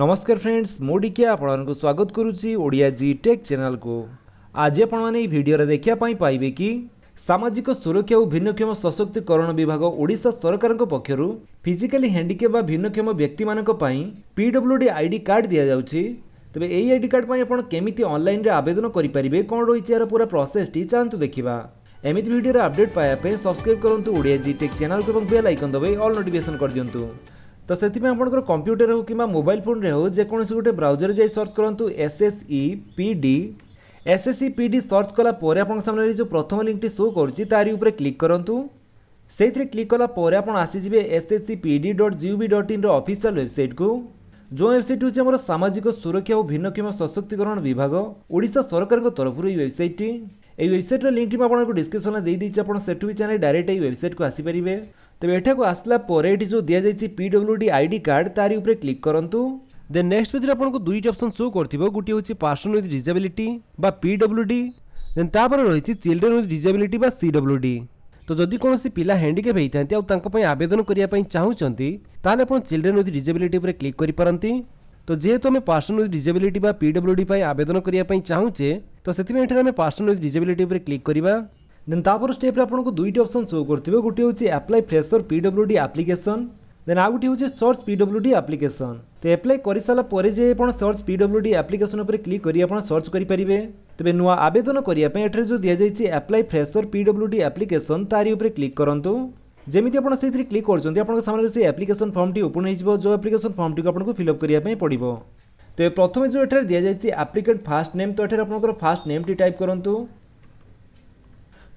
ନମସ୍କାର ଫ୍ରେଣ୍ଡସ୍ ମୁଁ ଡିକିଆ ଆପଣମାନଙ୍କୁ ସ୍ୱାଗତ କରୁଛି ଓଡ଼ିଆ ଜି ଟେକ୍ ଚ୍ୟାନେଲକୁ ଆଜି ଆପଣମାନେ ଏହି ଭିଡ଼ିଓରେ ଦେଖିବା ପାଇଁ ପାଇବେ କି ସାମାଜିକ ସୁରକ୍ଷା ଓ ଭିନ୍ନକ୍ଷମ ସଶକ୍ତିକରଣ ବିଭାଗ ଓଡ଼ିଶା ସରକାରଙ୍କ ପକ୍ଷରୁ ଫିଜିକାଲି ହ୍ୟାଣ୍ଡିକେପ୍ ବା ଭିନ୍ନକ୍ଷମ ବ୍ୟକ୍ତିମାନଙ୍କ ପାଇଁ ପିଡବ୍ଲ୍ୟୁଡି ଆଇଡି କାର୍ଡ଼ ଦିଆଯାଉଛି ତେବେ ଏହି ଆଇଡି କାର୍ଡ଼ ପାଇଁ ଆପଣ କେମିତି ଅନ୍ଲାଇନ୍ରେ ଆବେଦନ କରିପାରିବେ କ'ଣ ରହିଛି ଏହାର ପୁରା ପ୍ରସେସଟି ଚାହାନ୍ତୁ ଦେଖିବା এমিতি ভিডিওর আপডেট পাওয়া সবসক্রাইব করতু ওড়িয়া জি টেক চ্যানেল এবং বেল আইকন দবাই অল নোটিফিকেসন করে দিও ତ ସେଥିପାଇଁ ଆପଣଙ୍କର କମ୍ପ୍ୟୁଟର ହେଉ କିମ୍ବା ମୋବାଇଲ ଫୋନ୍ରେ ହେଉ ଯେକୌଣସି ଗୋଟେ ବ୍ରାଉଜରରେ ଯାଇ ସର୍ଚ୍ଚ କରନ୍ତୁ S S E P D S S E P D search କଲା ପରେ ଆପଣଙ୍କ ସାମ୍ନାରେ ଯେଉଁ ପ୍ରଥମ ଲିଙ୍କଟି ସୋ କରୁଛି ତାରି ଉପରେ କ୍ଲିକ୍ କରନ୍ତୁ ସେଇଥିରେ କ୍ଲିକ୍ କଲା ପରେ ଆପଣ ଆସିଯିବେ S S C P D dot G B dot ଇନ୍ର ଅଫିସିଆଲ୍ ୱେବସାଇଟ୍କୁ ଯେଉଁ ୱେବସାଇଟ୍ ହେଉଛି ଆମର ସାମାଜିକ ସୁରକ୍ଷା ଓ ଭିନ୍ନକ୍ଷମ ସଶକ୍ତିକରଣ ବିଭାଗ ଓଡ଼ିଶା ସରକାରଙ୍କ ତରଫରୁ ଏହି ୱେବସାଇଟ୍ଟି ଏହି ୱେବସାଇଟ୍ର ଲିଙ୍କ୍ ମୁଁ ଆପଣଙ୍କୁ ଡିସ୍କ୍ରିପସନ୍ରେ ଦେଇଦେଇଛି ଆପଣ ସେଠୁ ବି ଚାହିଁଲେ ଡାଇରେକ୍ଟ ଏହି ୱେବସାଇଟ୍କୁ ଆସିପାରିବେ ତେବେ ଏଠାକୁ ଆସିଲା ପରେ ଏଠି ଯେଉଁ ଦିଆଯାଇଛି ପିଡବ୍ଲ୍ୟୁ ଡି ଆଇଡି କାର୍ଡ଼ ତାରି ଉପରେ କ୍ଲିକ୍ କରନ୍ତୁ ଦେନ୍ ନେକ୍ସଟ ପେଜ୍ରେ ଆପଣଙ୍କୁ ଦୁଇଟି ଅପସନ୍ ଶୋ କରିଥିବ ଗୋଟିଏ ହେଉଛି ପର୍ସନ ୱିଥ୍ ଡିଜାବିଲିଟି ବା ପିଡବ୍ଲ୍ୟୁ ଡି ଦେନ୍ ତାପରେ ରହିଛି ଚିଲଡ୍ରେନ୍ ୱିଥ୍ ଡିଜାବିଲିଟି ବା ସିଡବ୍ଲ୍ୟୁ ଡି ତ ଯଦି କୌଣସି ପିଲା ହ୍ୟାଣ୍ଡିକେପ୍ ହୋଇଥାନ୍ତି ଆଉ ତାଙ୍କ ପାଇଁ ଆବେଦନ କରିବା ପାଇଁ ଚାହୁଁଛନ୍ତି ତାହେଲେ ଆପଣ ଚିଲଡ୍ରେନ୍ ୱିଥ୍ ଡିଜାବିଲିଟି ଉପରେ କ୍ଲିକ୍ କରିପାରନ୍ତି ତ ଯେହେତୁ ଆମେ ପର୍ସନ ୱିଥ୍ ଡିଜାବିଲିଟି ବା ପିଡବ୍ଲ୍ୟୁଡି ପାଇଁ ଆବେଦନ କରିବା ପାଇଁ ଚାହୁଁଛେ ତ ସେଥିପାଇଁ ଏଠାରେ ଆମେ ପର୍ସନ ୱିଥ୍ ଡିଜାବିଲିଟି ଉପରେ କ୍ଲିକ୍ କରିବା দেন তাপর স্টেপ্রে আপনার দুইটি অপসন শো করবে গোটি হচ্ছে আপ্লাই ফ্রেসর পিডব্লুডি আপ্লিকেসন দেন আউ গোটি হচ্ছে সর্চ পিডব্লুডি আপ্লিকেসন তো আপ্লাই করে সারা পরে যে আপনার সর্চ পিডব্লুডি আপ্লিকেসন উপরে ক্লিক করে আপনার সর্চ করে পারে তবে নূয়া আবেদন করা এঠার যে দিয়ে যাই আপ্লাই ফ্রেসর পিডব্লুডি আপ্লিকেসন তারি উপরে ক্লিক করতু যেমি আপনার সেই ক্লিক করছেন আপনার সামনে সেই আপ্লিকেসন ফর্মটি ওপন হয়ে যাব যে আপ্লিকেসন ফর্মটি আপনার ফিল আপ করা পড়ব তো প্রথমে যে এঠার দিয়ে যাই আপ্লিকেন্ট ফার্স্ট নেম তো এঠার আপনার ফার্স্ট নেমটি টাইপ করতু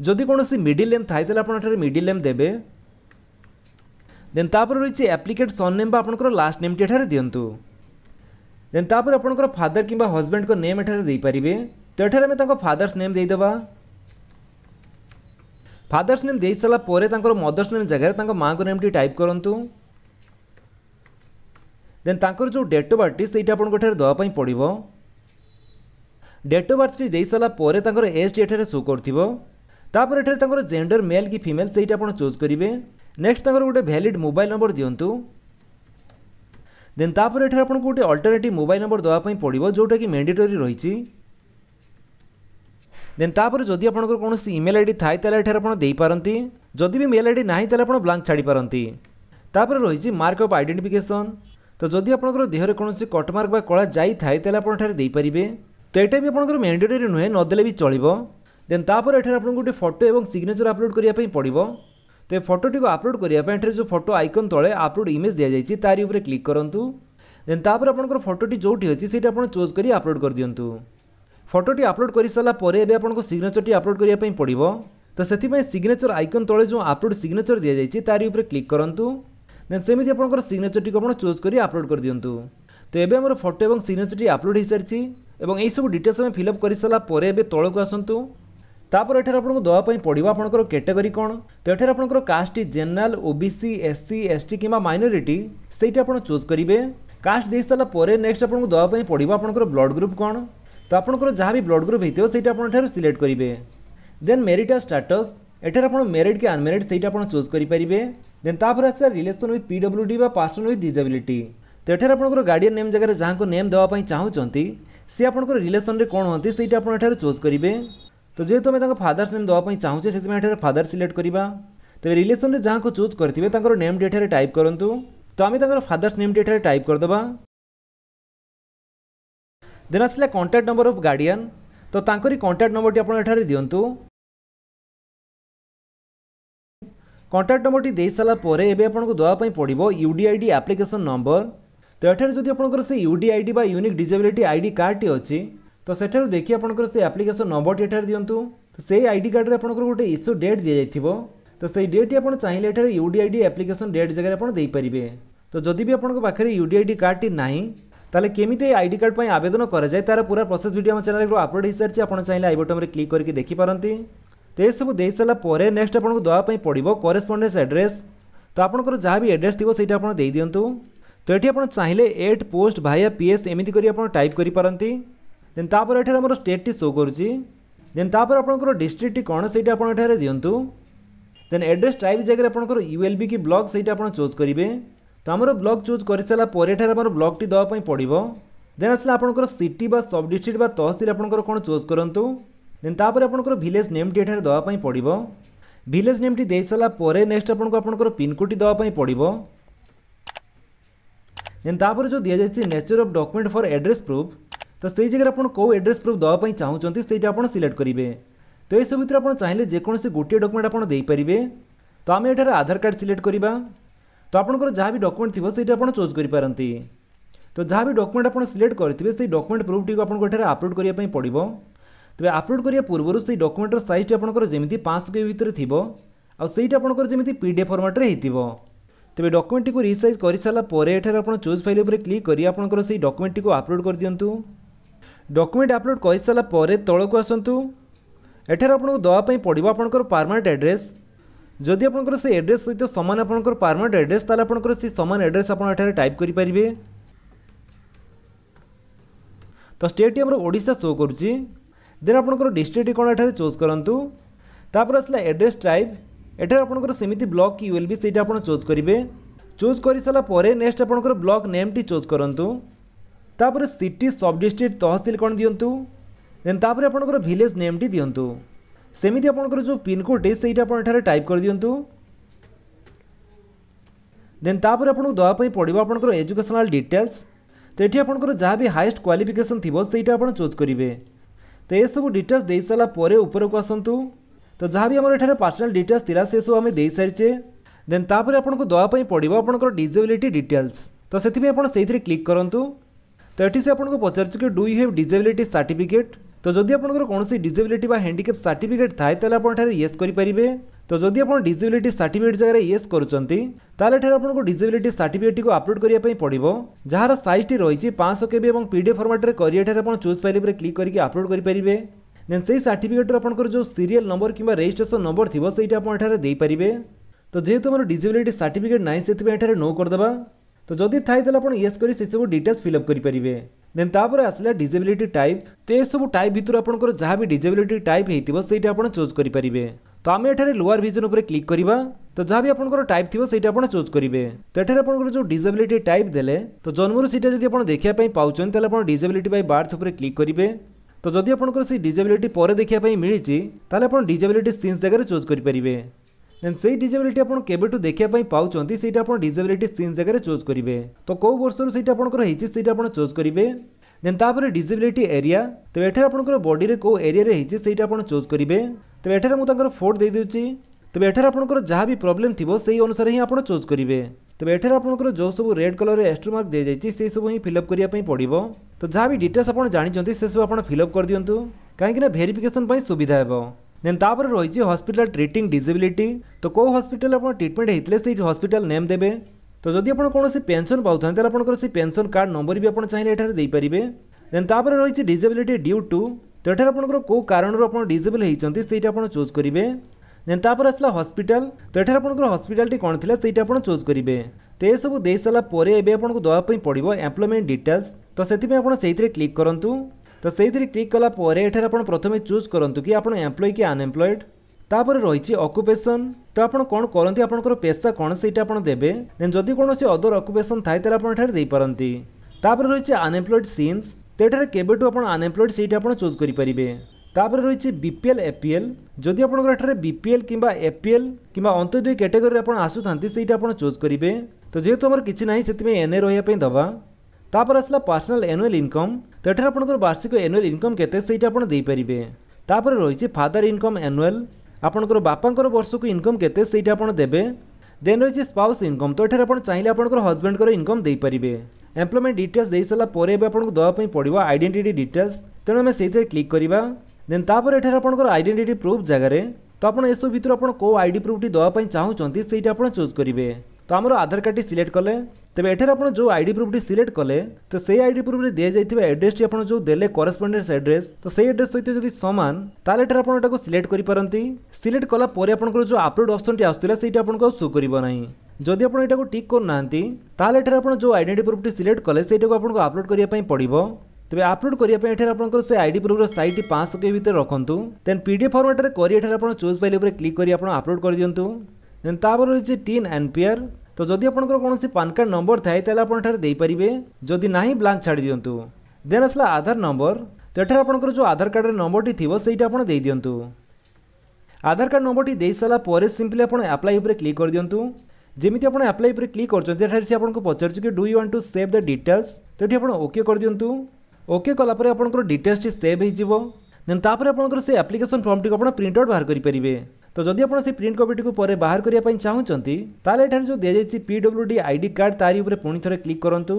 যদি কোণী মিডিল নেম থাকে তাহলে আপনার এখানে মিডিল নেম দেবে দেন তাপরে রয়েছে আপ্লিকেট নেম বা আপনার লাস্ট নেমটি এখানে দিও দেন তাপরে আপনার ফাদার কিংবা হজবেন্ড নেম এখানে দিয়ে তো এখানে আমি তাঁর ফাদর্স নেম দিয়েদেবা ফাদর্স নেম দিয়ে সারা পরে তাঁর মদর্স নেম জায়গায় তাঁর মা নেমটি টাইপ করতু দেন তাঁর যে ডেট অফ বার্থটি সেইটা আপনার এখানে দেওয়া পড়ব ডেট অফ বার্থটি দিয়ে সারা পরে তাঁর এজটি এখানে শো করুব ତାପରେ ଏଠାରେ ତାଙ୍କର ଜେଣ୍ଡର ମେଲ୍ କି ଫିମେଲ୍ ସେଇଟା ଆପଣ ଚୁଜ୍ କରିବେ ନେକ୍ସଟ ତାଙ୍କର ଗୋଟେ ଭ୍ୟାଲିଡ଼ ମୋବାଇଲ ନମ୍ବର ଦିଅନ୍ତୁ ଦେନ୍ ତାପରେ ଏଠାରେ ଆପଣଙ୍କୁ ଗୋଟେ ଅଲ୍ଟରନେଟିଭ୍ ମୋବାଇଲ ନମ୍ବର ଦେବା ପାଇଁ ପଡ଼ିବ ଯେଉଁଟାକି ମ୍ୟାଣ୍ଡେଟୋରୀ ରହିଛି দেন তাপরে যদি আপনার কোণী ইমেল আইডি থাকে তাহলে এখানে আপনার দিয়ে যদি বি মেল আইডি না তাহলে আপনার ব্লাঙ্ক ছাড়িপারতি তাপরে রয়েছে মার্ক অফ আইডেন্টিফিকেসন তো যদি আপনার দেহরে কোণী কটমার্ক বা কলা যাই থাকে তাহলে আপনার এখানে দিয়ে তো এটা বি আপনার ম্যান্ডেটরি নুহে নদেলে বি চলবে দেন তাপর এঠার আপোনক ফটো এবং সিগনেচার আপলোড করিয়া পই পড়িব তো এ ফটোটি কো আপলোড করিয়া পই যে ফটো আইকন তলে আপলোড ইমেজ দিয়া যায়ছি তার উপরে ক্লিক করন্তু দেন তাপর আপোনক ফটোটি জৌটি হতি সেটি আপোন চোজ করি আপলোড করি দিয়ন্তু ফটোটি আপলোড করিছলা পরে এবে আপোনক সিগনেচারটি আপলোড করিয়া পই পড়িব তো সেটি মে সিগনেচার আইকন তলে যে আপলোড সিগনেচার দিয়া যায়ছি তার উপরে ক্লিক করন্তু দেন সেমিতি আপোনক সিগনেচারটি কো আপোন চোজ করি আপলোড করি দিয়ন্তু তো এবে আমরো ফটো এবং সিগনেচারটি আপলোড হেসারছি এবং এই সক ডিটেলস মে ফিল আপ করিছলা পরে এবে তড়োক আসন্তু ତାପରେ ଏଠାରେ ଆପଣଙ୍କୁ ଦେବା ପାଇଁ ପଡ଼ିବ ଆପଣଙ୍କର କ୍ୟାଟେଗୋରୀ କ'ଣ ତ ଏଠାରେ ଆପଣଙ୍କର କାଷ୍ଟଟି ଜେନେରାଲ ଓବିସି ଏସ୍ସି ଏସ୍ଟି କିମ୍ବା ମାଇନୋରିଟି ସେଇଟା ଆପଣ ଚୁଜ୍ କରିବେ କାଷ୍ଟ ଦେଇସାରିଲା ପରେ ନେକ୍ସଟ ଆପଣଙ୍କୁ ଦେବା ପାଇଁ ପଡ଼ିବ ଆପଣଙ୍କର ବ୍ଲଡ଼ ଗ୍ରୁପ୍ କ'ଣ ତ ଆପଣଙ୍କର ଯାହା ବି ବ୍ଲଡ଼ ଗ୍ରୁପ୍ ହେଇଥିବ ସେଇଟା ଆପଣ ଏଠାରୁ ସିଲେକ୍ଟ କରିବେ ଦେନ୍ ମେରିଟାଲ୍ ଷ୍ଟାଟସ୍ ଏଠାରେ ଆପଣ ମେରିଟ୍ କି ଅନମେରିଟ୍ ସେଇଟା ଆପଣ ଚୁଜ୍ କରିପାରିବେ ଦେନ୍ ତାପରେ ଆସିଲା ରିଲେସନ୍ ୱିଥ୍ ପିଡବ୍ଲ୍ୟୁ ଡି ବା ପର୍ସନ୍ ୱିଥ୍ ଡିଜାବିଲିଟି ତ ଏଠାରେ ଆପଣଙ୍କର ଗାର୍ଡ଼ିଆନ୍ ନେମ୍ ଜାଗାରେ ଯାହାଙ୍କୁ ନେମ୍ ଦେବା ପାଇଁ ଚାହୁଁଛନ୍ତି ସେ ଆପଣଙ୍କର ରିଲେସନ୍ରେ କ'ଣ ହୁଅନ୍ତି ସେଇଟା ଆପଣ ଏଠାରୁ ଚୁଜ୍ କରିବେ তো যেহেতু আমি তাঁর ফাদার্স নেম দেওয়া চাহুছে সেই এখানে ফাদার সিলেক্ট করা তবে রিলেসনরে যা চুজ করবে তাঁর নেমটি এখানে টাইপ করতু তো আমি তাঁর ফাদার্স নেমটি এখানে টাইপ করদেবা দেন আসলে কন্টাক্ট নম্বর অফ গার্ডিয়ান তো তাঁকরি কন্টাক্ট নম্বরটি আপনার এখানে দিও কন্টাক্ট নম্বরটি দিয়ে সারা পরে এবে আপনার দেওয়া পড়ব ইউডিআইডি আপ্লিকেসন নম্বর তো এখানে যদি আপনার সে ইউডিআইডি বা ইউনিক ডিজেবিলিটি আইডি কার্ডটি অ ତ ସେଠାରୁ ଦେଖି ଆପଣଙ୍କର ସେ ଆପ୍ଲିକେସନ୍ ନମ୍ବରଟି ଏଠାରେ ଦିଅନ୍ତୁ ତ ସେଇ ଆଇ ଡି କାର୍ଡ଼ରେ ଆପଣଙ୍କର ଗୋଟେ ଇସ୍ୟୁ ଡେଟ୍ ଦିଆଯାଇଥିବ ତ ସେଇ ଡେଟ୍ଟି ଆପଣ ଚାହିଁଲେ ଏଠାରେ U D I D application date ଜାଗାରେ ଆପଣ ଦେଇପାରିବେ ତ ଯଦି ବି ଆପଣଙ୍କ ପାଖରେ ୟୁ ଡି ଆଇ ଡି କାର୍ଡ଼ଟି ନାହିଁ তাহলে কেমিতে এই আইডি কার্ড পাই আবেদন করা যায় তার পুরা প্রসেস ভিডিও আমার চ্যানেল আপলোড হয়ে সারিছে আপনার চাইলে আই বটমে ক্লিক করি দেখিপারতি তো এসব দিয়ে সারা পরে নেক্সট আপনার দেওয়া পড়ব করেসপন্ডেন্স আড্রেস তো আপনার যা বি আড্রেস থাকবে সেইটা আপনার দিয়ে দিও তো এটি আপনার চাইলে এট পোস্ট ভাইয়া পিএস এমিতি করে আপনার টাইপ করে পারতি ଦେନ୍ ତାପରେ ଏଠାରେ ଆମର ଷ୍ଟେଟ୍ଟି ଶୋ କରୁଛି ଦେନ୍ ତାପରେ ଆପଣଙ୍କର ଡିଷ୍ଟ୍ରିକ୍ଟଟି କ'ଣ ସେଇଟା ଆପଣ ଏଠାରେ ଦିଅନ୍ତୁ ଦେନ୍ ଆଡ୍ରେସ୍ ଟାଇପ୍ ଜାଗାରେ ଆପଣଙ୍କର ୟୁ ଏଲ୍ ବି କି ବ୍ଲକ୍ ସେଇଟା ଆପଣ ଚୁଜ୍ କରିବେ ତ ଆମର ବ୍ଲକ୍ ଚୁଜ୍ କରିସାରିଲା ପରେ ଏଠାରେ ଆମର ବ୍ଲକ୍ଟି ଦେବା ପାଇଁ ପଡ଼ିବ ଦେନ୍ ଆସିଲା ଆପଣଙ୍କର ସିଟି ବା ସବ୍ ଡିଷ୍ଟ୍ରିକ୍ଟ ବା ତହସିଲ ଆପଣଙ୍କର କ'ଣ ଚୁଜ୍ କରନ୍ତୁ ଦେନ୍ ତାପରେ ଆପଣଙ୍କର ଭିଲେଜ୍ ନେମ୍ଟି ଏଠାରେ ଦେବା ପାଇଁ ପଡ଼ିବ ଭିଲେଜ୍ ନେମ୍ଟି ଦେଇସାରିଲା ପରେ ନେକ୍ସଟ ଆପଣଙ୍କୁ ଆପଣଙ୍କର ପିନ୍କୋଡ଼ଟି ଦେବା ପାଇଁ ପଡ଼ିବ ଦେନ୍ ତାପରେ ଯେଉଁ ଦିଆଯାଇଛି nature of document for address proof तो से जगह आप एड्रेस प्रूफ देवाई चाहते से आज सिलेक्ट करेंगे तो यह सब भर आप चाहिए जो गोटे डकुमेंट आपपारे तो आम यार आधार कार्ड सिलेक्ट करवा तो आपर जहाँ भी डकुमेंट थी से आज चूज कर पारती तो जहाँ भी डकुमेंट आप सिलेक्ट करेंगे से डकुमेंट प्रूफ टी आपठे आपलोड करने पड़ तेज आपलोड करने पूर्व से डकुमेंटर सैजट आपमती पांच के भर थी आईटे आपमती पी डी एफ फर्माट्रे तेरे डकुमेंट को रिसाइज कर सारा यार चूज फाइल क्लिक कर डकुमेंट को आपलोड कर दिंतु ডকুমেন্ট আপଲୋଡ଼ କରିସାରିଲା ପରେ ତଳକୁ ଆସନ୍ତୁ ଏଠାରେ ଆପଣଙ୍କୁ ଦେବା ପାଇଁ ପଡ଼ିବ ଆପଣଙ୍କର ପାର୍ମାନେଣ୍ଟ ଆଡ଼୍ରେସ୍ ଯଦି ଆପଣଙ୍କର ସେ ଆଡ଼୍ରେସ୍ ସହିତ ସମାନ ଆପଣଙ୍କର ପାର୍ମାନେଣ୍ଟ ଆଡ଼୍ରେସ୍ ତାହେଲେ ଆପଣଙ୍କର ସେ ସମାନ ଆଡ଼୍ରେସ୍ ଆପଣ ଏଠାରେ ଟାଇପ୍ କରିପାରିବେ ତ ଷ୍ଟେଟ୍ଟି ଆମର ଓଡ଼ିଶା ଶୋ କରୁଛି ଦେନ୍ ଆପଣଙ୍କର ଡିଷ୍ଟ୍ରିକ୍ଟ କ'ଣ ଏଠାରେ ଚୁଜ୍ କରନ୍ତୁ ତାପରେ ଆସିଲା ଆଡ଼୍ରେସ୍ ଟାଇପ୍ ଏଠାରେ ଆପଣଙ୍କର ସେମିତି ବ୍ଲକ୍ କି ୟୁଏଲ୍ ବି ସେଇଟା ଆପଣ ଚୁଜ୍ କରିବେ ଚୁଜ୍ କରିସାରିଲା ପରେ ନେକ୍ସଟ ଆପଣଙ୍କର ବ୍ଲକ୍ ନେମ୍ଟି ଚୁଜ୍ କରନ୍ତୁ ତାପରେ ସିଟି ସବ୍ ଡିଷ୍ଟ୍ରିକ୍ଟ ତହସିଲ କ'ଣ ଦିଅନ୍ତୁ ଦେନ୍ ତାପରେ ଆପଣଙ୍କର ଭିଲେଜ୍ ନେମ୍ଟି ଦିଅନ୍ତୁ ସେମିତି ଆପଣଙ୍କର ଯେଉଁ ପିନ୍କୋଡ଼ଟି ସେଇଟା ଆପଣ ଏଠାରେ ଟାଇପ୍ କରିଦିଅନ୍ତୁ ଦେନ୍ ତାପରେ ଆପଣଙ୍କୁ ଦେବା ପାଇଁ ପଡ଼ିବ ଆପଣଙ୍କର ଏଜୁକେସନାଲ୍ ଡିଟେଲ୍ସ ତ ଏଠି ଆପଣଙ୍କର ଯାହା ବି ହାଏଷ୍ଟ କ୍ୱାଲିଫିକେସନ୍ ଥିବ ସେଇଟା ଆପଣ ଚୁଜ୍ କରିବେ ତ ଏସବୁ ଡିଟେଲ୍ସ ଦେଇସାରିଲା ପରେ ଉପରକୁ ଆସନ୍ତୁ ତ ଯାହା ବି ଆମର ଏଠାରେ ପର୍ସନାଲ୍ ଡିଟେଲ୍ସ ଥିଲା ସେସବୁ ଆମେ ଦେଇସାରିଛେ ଦେନ୍ ତାପରେ ଆପଣଙ୍କୁ ଦେବା ପାଇଁ ପଡ଼ିବ ଆପଣଙ୍କର ଡିଜେବିଲିଟି ଡିଟେଲ୍ସ ତ ସେଥିପାଇଁ ଆପଣ ସେଇଥିରେ କ୍ଲିକ୍ କରନ୍ତୁ ତ ଏଠି ସେ ଆପଣଙ୍କୁ ପଚାରୁଛି କି do you have disability certificate ତ ଯଦି ଆପଣଙ୍କର କୌଣସି ଡିଜେବିଲିଟି ବା ହ୍ୟାଣ୍ଡିକ୍ୟାପ୍ ସାର୍ଟିଫିକେଟ୍ ଥାଏ ତାହେଲେ ଆପଣ ଏଠାରେ ୟେସ୍ କରିପାରିବେ ତ ଯଦି ଆପଣ ଡିଜେବିଲିଟି ସାର୍ଟିଫିକେଟ୍ ଜାଗାରେ ୟେସ୍ କରୁଛନ୍ତି ତାହେଲେ ଏଠାରେ ଆପଣଙ୍କୁ ଡିଜେବିଲିଟି ସାର୍ଟିଫିକେଟ୍ଟିକୁ ଅପଲୋଡ଼ କରିବା ପାଇଁ ପଡ଼ିବ ଯାହାର ସାଇଜ୍ଟି ରହିଛି ପାଞ୍ଚଶହ କେବି ଏବଂ ପି ଡି ଏଫ୍ ଫର୍ମାଟ୍ରେ କରି ଏଠାରେ ଆପଣ ଚୁଜ୍ ଫାଇଲ୍ ଉପରେ କ୍ଲିକ୍ କରିକି ଅପଲୋଡ଼ କରିପାରିବେ ଦେନ୍ ସେହି ସାର୍ଟିଫିକେଟ୍ର ଆପଣଙ୍କର ଯେଉଁ ସିରିଏଲ୍ ନମ୍ବର କିମ୍ବା ରେଜିଷ୍ଟ୍ରେସନ୍ ନମ୍ବର ଥିବ ସେଇଟା ଆପଣ ଏଠାରେ ଦେଇପାରିବେ ତ ଯେହେତୁ ଆମର ଡିଜେବିଲିଟି ସାର୍ଟିଫିକେଟ୍ ନାହିଁ ସେଥିପାଇଁ ଏଠାରେ ନୋ କରିଦେବା তো যদি থাই তাহলে আপনার ইয়েস করে সেসব ডিটেলস ফিল আপ করে পারিবে দেন তাপরে আসলে ডিজেবিলিটি টাইপ তো এসব টাইপ ভিতর আপনার যা বি ডিজেবিলিটি টাইপ হয়েছে সেইটা আপনার চুজ করে পারিবে তো আমি এখানে লোয়ার ভিজন উপরে ক্লিক করা তো যা বি আপনার টাইপ থাকবে সেইটা আপনার চুজ করবে তো এখানে আপনার যে ডিজেবিলিটি টাইপ দেলে তো জন্মর সেটা যদি আপনার দেখা পাচ্ছেন তাহলে আপনার ডিজেবিলিটি বাই বার্থ উপরে ক্লিক করবে তো যদি আপনার সেই ডিজেবিলিটি পরে দেখা মিছে তাহলে আপনার ডিজেবিলিটি সিন্স জায়গায় চুজ করে ଦେନ୍ ସେଇ ଡିଜେବିଲିଟି ଆପଣ କେବେଠୁ ଦେଖିବା ପାଇଁ ପାଉଛନ୍ତି ସେଇଟା ଆପଣ ଡିଜେବିଲିଟି ସିନ୍ ଜାଗାରେ ଚୁଜ୍ କରିବେ ତ କେଉଁ ବର୍ଷରୁ ସେଇଟା ଆପଣଙ୍କର ହେଇଛି ସେଇଟା ଆପଣ ଚୁଜ୍ କରିବେ ଦେନ୍ ତାପରେ ଡିଜେବିଲିଟି ଏରିଆ ତେବେ ଏଠାରେ ଆପଣଙ୍କର ବଡ଼ିରେ କେଉଁ ଏରିଆରେ ହେଇଛି ସେଇଟା ଆପଣ ଚୁଜ୍ କରିବେ ତେବେ ଏଠାରେ ମୁଁ ତାଙ୍କର ଫୋର୍ଥ ଦେଇଦେଉଛି ତେବେ ଏଠାରେ ଆପଣଙ୍କର ଯାହା ବି ପ୍ରୋବ୍ଲେମ୍ ଥିବ ସେଇ ଅନୁସାରେ ହିଁ ଆପଣ ଚୁଜ୍ କରିବେ ତେବେ ଏଠାରେ ଆପଣଙ୍କର ଯେଉଁ ସବୁ ରେଡ୍ କଲର୍ରେ ଏକ୍ସଟ୍ରା ମାର୍କ ଦିଆଯାଇଛି ସେସବୁ ହିଁ ଫିଲ୍ଅପ୍ କରିବା ପାଇଁ ପଡ଼ିବ ତ ଯାହା ବି ଡିଟେଲ୍ସ ଆପଣ ଜାଣିଛନ୍ତି ସେସବୁ ଆପଣ ଫିଲ୍ଅପ୍ କରିଦିଅନ୍ତୁ କାହିଁକିନା ଭେରିଫିକେସନ୍ ପାଇଁ ସୁବିଧା ହେବ ଦେନ୍ ତାପରେ ରହିଛି ହସ୍ପିଟାଲ ଟ୍ରିଟିଂ ଡିଜିବିଲିଟି ତ କେଉଁ ହସ୍ପିଟାଲ ଆପଣ ଟ୍ରିଟମେଣ୍ଟ ହେଇଥିଲେ ସେଇ ହସ୍ପିଟାଲ ନେମ୍ ଦେବେ ତ ଯଦି ଆପଣ କୌଣସି ପେନ୍ସନ୍ ପାଉଥାନ୍ତି ତାହେଲେ ଆପଣଙ୍କର ସେ ପେନ୍ସନ୍ କାର୍ଡ଼ ନମ୍ବର ବି ଆପଣ ଚାହିଁଲେ ଏଠାରେ ଦେଇପାରିବେ ଦେନ୍ ତାପରେ ରହିଛି ଡିଜେବିଲିଟି ଡ୍ୟୁ ଟୁ ତ ଏଠାରେ ଆପଣଙ୍କର କେଉଁ କାରଣରୁ ଆପଣ ଡିଜେବଲ୍ ହେଇଛନ୍ତି ସେଇଟା ଆପଣ ଚୁଜ୍ କରିବେ ଦେନ୍ ତାପରେ ଆସିଲା ହସ୍ପିଟାଲ ତ ଏଠାରେ ଆପଣଙ୍କର ହସ୍ପିଟାଲଟି କ'ଣ ଥିଲା ସେଇଟା ଆପଣ ଚୁଜ୍ କରିବେ ତ ଏସବୁ ଦେଇସାରିଲା ପରେ ଏବେ ଆପଣଙ୍କୁ ଦେବା ପାଇଁ ପଡ଼ିବ ଏମ୍ପ୍ଲୟମେଣ୍ଟ ଡିଟେଲ୍ସ ତ ସେଥିପାଇଁ ଆପଣ ସେଇଥିରେ କ୍ଲିକ୍ କରନ୍ତୁ ତ ସେଇଥିରେ କ୍ଲିକ୍ କଲା ପରେ ଏଠାରେ ଆପଣ ପ୍ରଥମେ ଚୁଜ୍ କରନ୍ତୁ କି ଆପଣ ଏମ୍ପ୍ଲୟ କି ଅନଏମ୍ପ୍ଲଏଡ୍ ତାପରେ ରହିଛି ଅକୁପେସନ୍ ତ ଆପଣ କ'ଣ କରନ୍ତି ଆପଣଙ୍କର ପେସା କ'ଣ ସେଇଟା ଆପଣ ଦେବେ ଦେନ୍ ଯଦି କୌଣସି ଅଦର ଅକୁପେସନ୍ ଥାଏ ତାହେଲେ ଆପଣ ଏଠାରେ ଦେଇପାରନ୍ତି ତାପରେ ରହିଛି ଅନଏମ୍ପ୍ଲଏଡ୍ ସିନ୍ସ ତ ଏଠାରେ କେବେଠୁ ଆପଣ ଅନଏମ୍ପ୍ଲଏଡ୍ ସେଇଟା ଆପଣ ଚୁଜ୍ କରିପାରିବେ ତାପରେ ରହିଛି ବିପିଏଲ୍ ଏପିଏଲ୍ ଯଦି ଆପଣଙ୍କର ଏଠାରେ ବିପିଏଲ୍ କିମ୍ବା ଏପିଏଲ୍ କିମ୍ବା ଅନ୍ତୋଦୟ କ୍ୟାଟେଗୋରିରେ ଆପଣ ଆସୁଥାନ୍ତି ସେଇଟା ଆପଣ ଚୁଜ୍ କରିବେ ତ ଯେହେତୁ ଆମର କିଛି ନାହିଁ ସେଥିପାଇଁ ଏନ୍ଏ ରହିବା ପାଇଁ ଦେବା ତାପରେ ଆସିଲା ପର୍ସନାଲ୍ ଆନୁଆଲ୍ ଇନକମ୍ ତ ଏଠାରେ ଆପଣଙ୍କର ବାର୍ଷିକ ଆନୁଆଲ୍ ଇନକମ୍ କେତେ ସେଇଟା ଆପଣ ଦେଇପାରିବେ ତାପରେ ରହିଛି ଫାଦର ଇନକମ୍ ଆନୁଆଲ୍ ଆପଣଙ୍କର ବାପାଙ୍କର ବର୍ଷକୁ ଇନକମ୍ କେତେ ସେଇଟା ଆପଣ ଦେବେ ଦେନ୍ ରହିଛି ସ୍ପାଉସ୍ ଇନକମ୍ ତ ଏଠାରେ ଆପଣ ଚାହିଁଲେ ଆପଣଙ୍କର ହଜବେଣ୍ଡଙ୍କର ଇନକମ୍ ଦେଇପାରିବେ ଏମ୍ପ୍ଲୟମେଣ୍ଟ ଡିଟେଲ୍ସ ଦେଇସାରିଲା ପରେ ଏବେ ଆପଣଙ୍କୁ ଦେବା ପାଇଁ ପଡ଼ିବ ଆଇଡେଣ୍ଟିଟି ଡିଟେଲ୍ସ ତେଣୁ ଆମେ ସେଇଥିରେ କ୍ଲିକ୍ କରିବା ଦେନ୍ ତାପରେ ଏଠାରେ ଆପଣଙ୍କର ଆଇଡେଣ୍ଟିଟି ପ୍ରୁଫ୍ ଜାଗାରେ ତ ଆପଣ ଏସବୁ ଭିତରୁ ଆପଣ କେଉଁ ଆଇଡି ପ୍ରୁଫ୍ଟି ଦେବା ପାଇଁ ଚାହୁଁଛନ୍ତି ସେଇଟା ଆପଣ ଚୁଜ୍ କରିବେ ତ ଆମର ଆଧାର କାର୍ଡ଼ଟି ସିଲେକ୍ଟ କଲେ ତେବେ ଏଠାରେ ଆପଣ ଯେଉଁ ଆଇଡି ପ୍ରୁଫ୍ଟି ସିଲେକ୍ଟ କଲେ ତ ସେଇ ଆଇଡି ପ୍ରୁଫ୍ରେ ଦିଆଯାଇଥିବା ଆଡ୍ରେସ୍ଟି ଆପଣ ଯେଉଁ ଦେଲେ କରସ୍ପଣ୍ଡେନ୍ସ ଆଡ୍ରେସ୍ ତ ସେଇ ଆଡ୍ରେସ୍ ସହିତ ଯଦି ସମାନ ତାହେଲେ ଏଠାରେ ଆପଣ ଏଟାକୁ ସିଲେକ୍ଟ କରିପାରନ୍ତି ସିଲେକ୍ଟ କଲା ପରେ ଆପଣଙ୍କର ଯେଉଁ ଅପଲୋଡ଼ ଅପସନ୍ଟି ଆସୁଥିଲା ସେଇଟା ଆପଣଙ୍କୁ ଆଉ ସୋ କରିବ ନାହିଁ ଯଦି ଆପଣ ଏଟାକୁ ଟିକ୍ କରୁନାହାନ୍ତି ତାହେଲେ ଏଠାରେ ଆପଣ ଯେଉଁ ଆଇଡେଣ୍ଟି ପ୍ରୁଫ୍ଟି ସିଲେକ୍ଟ କଲେ ସେଇଟାକୁ ଆପଣଙ୍କୁ ଅପଲୋଡ଼ କରିବା ପାଇଁ ପଡ଼ିବ ତେବେ ଅପଲୋଡ଼ କରିବା ପାଇଁ ଏଠାରେ ଆପଣଙ୍କର ସେ ଆଇଡି ପ୍ରୁଫ୍ର ସାଇଟ୍ ପାଞ୍ଚଶହ କେ ଭିତରେ ରଖନ୍ତୁ ଦେନ୍ ପି ଡି ଏଫ୍ ଫର୍ମାଟ୍ରେ କରି ଏଠାରେ ଆପଣ ଚୁଜ୍ ଫାଇଲ୍ ଉପରେ କ୍ଲିକ୍ କରି ଆପଣ ଅପଲୋଡ଼ କରିଦିଅନ୍ତୁ ଦେନ୍ ତାପରେ ରହିଛି ଟିନ୍ ଆମ୍ପିୟର তো যদি আপনার কোণী পান কার্ড নম্বর থাকে তাহলে আপনার দিয়ে যদি না ব্লাঙ্ক ছাড়ি দিও দেন আসলে আধার নম্বর তো এখানে আপনার যে আধার কার্ডের নম্বরটি থাকবে সেইটা আপনার দিয়ে দিও আধার কার্ড নম্বরটি দিয়ে সারা পরে সিম্পলি আপনার আপ্লাই উপরে ক্লিক করে দিও যেমি আপনার আপ্লাই উপরে ক্লিক করছেন এখানে সে আপনার পচারছে কি do you want to save the details তো এটি আপনার ওকে করে দিও ওকে কলাপরে আপনার ডিটেলসটি সেভ হয়ে যাব দেন তাপরে আপনার সেই আপ্লিকেসন ফর্মটি আপনার প্রিন্ট আউট বাহার করে তো যদি আপনার সেই প্রিন্ট কপিটিকে পরে বাহার করা চাহুমান তাহলে এখানে যে দিয়েছে পিডব্লুডি আইডি কার্ড তারি উপরে পুঁ থরে ক্লিক করতু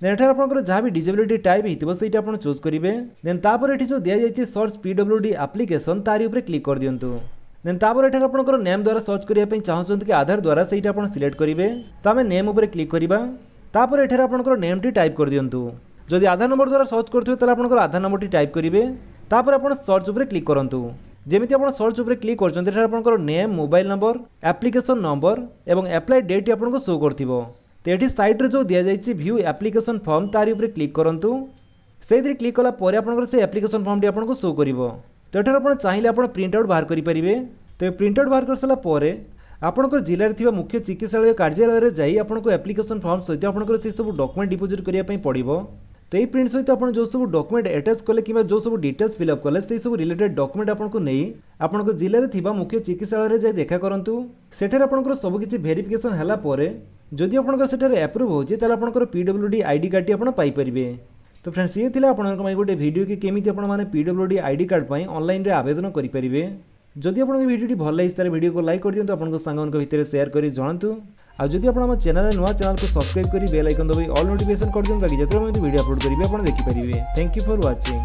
দেন এখানে আপনার যা বি ডিজেবিলিটি টাইপ হয়েছে সেইটা আপনার চুজ করবে দেন তাপরে এটি যে দিয়েছে সর্চ পিডব্লুডি আপ্লিকেসন তারি উপরে ক্লিক করে দিও দেন তাপরে এখানে আপনার নেম দ্বারা সর্চ করা চাহুমান কি আধার দ্বারা সেইটা আপনার সিলেক্ট করবে তো আমি নেম উপরে ক্লিক করা তাপরে এখানে আপনার নেমটি টাইপ করে দিও যদি আধার নম্বর দ্বারা সর্চ করুবে তাহলে আপনার আধার নম্বরটি টাইপ করবে তাপরে আপনার সর্চ উপরে ক্লিক করতু ଯେମିତି ଆପଣ ସର୍ଚ୍ଚ ଉପରେ କ୍ଲିକ୍ କରୁଛନ୍ତି ଏଠାରେ ଆପଣଙ୍କର name mobile number application number ଏବଂ ଆପ୍ଲାଏ ଡେଟ୍ ଆପଣଙ୍କୁ ଶୋ କରିଥିବ ତ ଏଠି ସାଇଟ୍ରେ ଯେଉଁ ଦିଆଯାଇଛି ଭ୍ୟୁ ଆପ୍ଲିକେସନ୍ ଫର୍ମ ତାରି ଉପରେ କ୍ଲିକ୍ କରନ୍ତୁ ସେଇଥିରେ କ୍ଲିକ୍ କଲା ପରେ ଆପଣଙ୍କର ସେ ଆପ୍ଲିକେସନ୍ ଫର୍ମଟି ଆପଣଙ୍କୁ ଶୋ କରିବ ତ ଏଠାରେ ଆପଣ ଚାହିଁଲେ ଆପଣ ପ୍ରିଣ୍ଟ ଆଉଟ୍ ବାହାର କରିପାରିବେ ତ ପ୍ରିଣ୍ଟ ଆଉଟ୍ ବାହାର କରିସାରିଲା ପରେ ଆପଣଙ୍କର ଜିଲ୍ଲାରେ ଥିବା ମୁଖ୍ୟ ଚିକିତ୍ସାଳୟ କାର୍ଯ୍ୟାଳୟରେ ଯାଇ ଆପଣଙ୍କୁ ଆପ୍ଲିକେସନ୍ ଫର୍ମ ସହିତ ଆପଣଙ୍କର ସେସବୁ ଡକୁମେଣ୍ଟ ଡିପୋଜିଟ୍ କରିବା ପାଇଁ ପଡ଼ିବ तो यही प्रिंट सहित आप जो सब डकुमेंट आटाच कले कि जो सब डिटेल्स फिलअप कले से सब रिलेटेड डकुमेंट आपको नहीं आपको जिले में मुख्य चिकित्सालय जा देखा करूँ सेठे आपर सबकि भेरिफिकेसन है जदि आपंकर सेठे आप्रुव होती आपंकर पिडब्ल्यू डी आई डी कार्डटी आपारे তো ফ্রেন্ডস ইয়ে লা আপনার গোটে ভিডিও কি কেমিতি আপনার পিডব্লুডি আইডি কার্ড পাই অনলাইনে আবেদন করে পারে যদি আপনার ভিডিওটি ভাল লাগছে তাহলে ভিডিওকে লাইক করে দিও আপনার সাংমান ভিতরে সেয়ার করে জনাতু আর যদি আপনার আমার চ্যানেল নয় চ্যানেলকে সবসক্রাইব করে বেল আইকন দবাই অল নোটিফিকেশন করে দিন তাকে যেত ভিডিও আপলোড করবে আপনার দেখিপারে থ্যাংক ইউ ফর ওয়াচিং